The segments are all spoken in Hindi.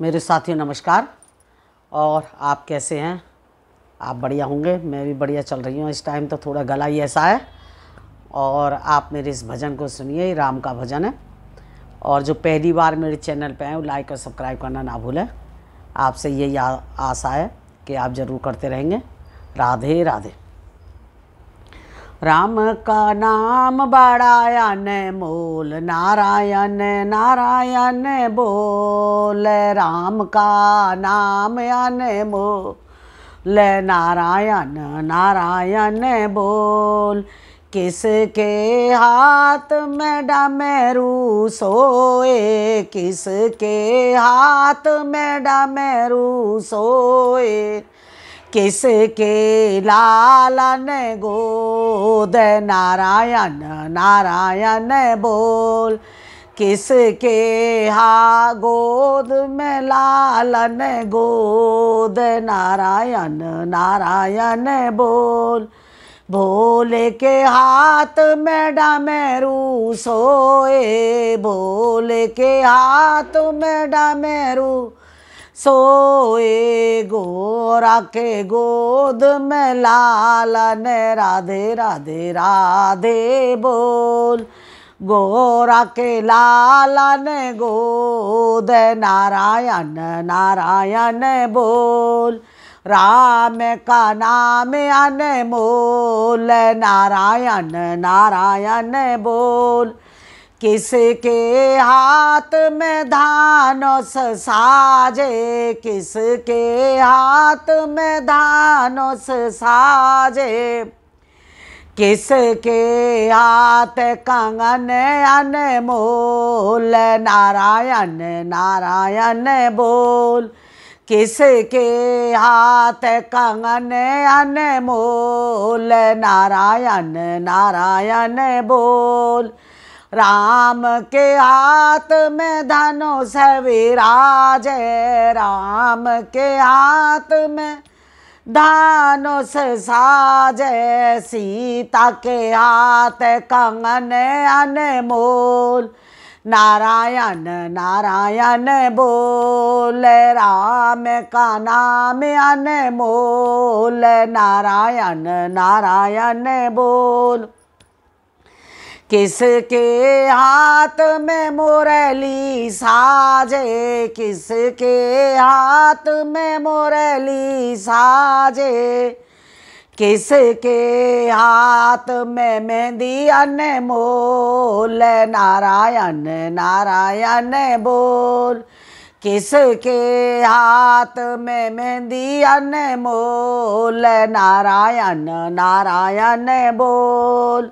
मेरे साथियों नमस्कार और आप कैसे हैं आप बढ़िया होंगे मैं भी बढ़िया चल रही हूँ इस टाइम तो थोड़ा गला ही ऐसा है और आप मेरे इस भजन को सुनिए राम का भजन है और जो पहली बार मेरे चैनल पे हैं वो लाइक और सब्सक्राइब करना ना भूलें आपसे यही आशा है कि आप ज़रूर करते रहेंगे राधे राधे राम का नाम बड़ायन मोल नारायण नारायण बोल राम का नाम यान मोल नारायण नारायण बोल किसके हाथ में डमेरू सोए किसके हाथ में डमेरू सोए किसके लालन गोद नारायण नारायण बोल किसके हा गोद में लालन गोद नारायण नारायण बोल भोले के हाथ में डमेरू सोए भोले के हाथ में डमेरू सोए गोरा के गोद में लाल ने राधे राधे राधे बोल गोरा के लाल ने गोद नारायण नारायण बोल राम का नाम मोल नारायण नारायण बोल किसके हाथ में धानोस साजे किसके हाथ में धानोस साजे किसके हाथ कंगन मोल नारायण नारायण बोल किसके हाथ कंगन अन मोल नारायण नारायण बोल राम के हाथ में धनुष है विराज राम के हाथ में धनुष साज सीता के हाथ कंगन अनमोल नारायण नारायण बोल राम का नाम अनमोल नारायण नारायण बोल किसके हाथ में मुरली साजे किसके हाथ में मुरली साजे किसके हाथ में मेहंदी अन मोल नारायण नारायण बोल किसके हाथ में मेहंदी अन मोल नारायण नारायण बोल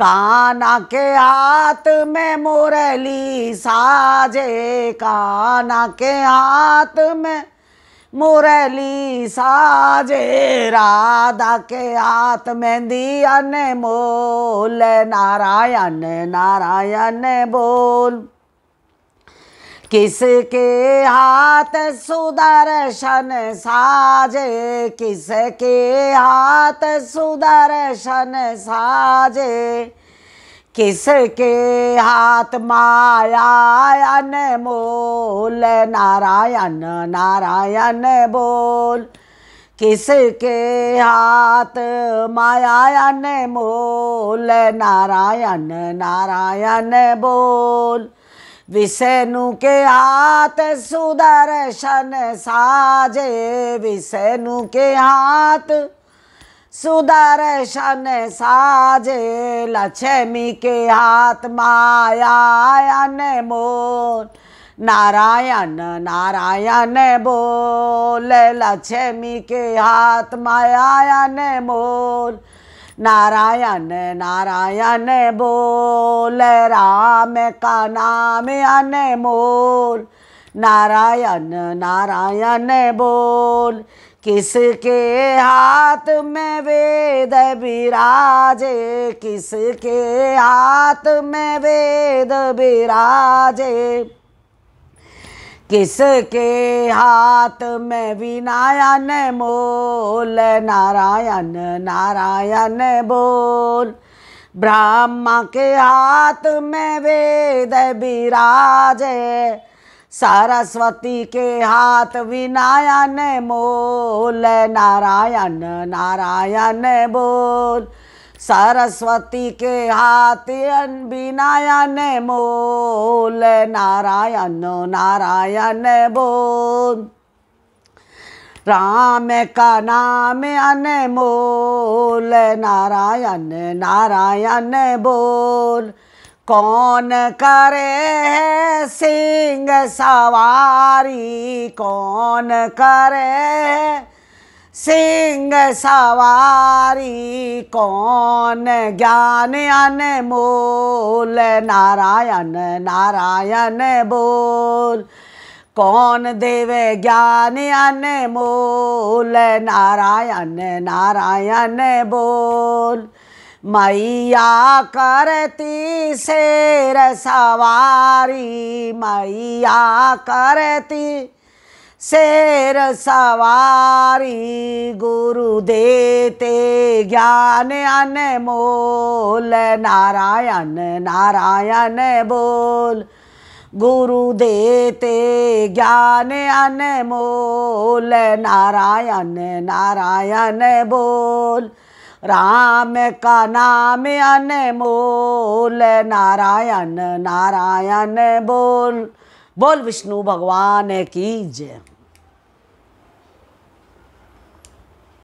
काना के हाथ में मुरली साजे काना के हाथ में मुरली साजे राधा के हाथ में दिया ने मोल नारायण नारायण बोल किसके हाथ सुदर्शन साजे किसके हाथ सुदर्शन साजे किसके हाथ माया अनमोल नारायण नारायण बोल किसके हाथ माया मोल नारायण नारायण बोल विषेनु के हाथ सुदर्शन साजे विषेनु के हाथ सुदर्शन साजे लक्ष्मी के हाथ मायायन मोन नारायण नारायण बोल लक्ष्मी के हाथ मायायन मोन नारायण नारायण बोल राम का नाम अनमोल नारायण नारायण बोल किसके हाथ में वेद विराजे किसके हाथ में वेद विराजे किसके हाथ में विनायन मोल नारायण नारायण बोल ब्रह्मा के हाथ में वेद विराज सरस्वती के हाथ विनायन मोल नारायण नारायण बोल सरस्वती के हाथ विनायन मोल नारायण नारायण बोल राम का नाम अनमोल नारायण नारायण बोल कौन करे है सिंह सवारी कौन करे है सिंह सवारी कौन ज्ञान मोल नारायण नारायण बोल कौन देवे ज्ञान मोल नारायण नारायण बोल मैया करती शेर सवारी मैया करती शेर सवारी गुरु देते ज्ञान मोल नारायण नारायण बोल गुरु देते ज्ञान मोल नारायण नारायण बोल राम का नाम मोल नारायण नारायण बोल बोल विष्णु भगवान की जय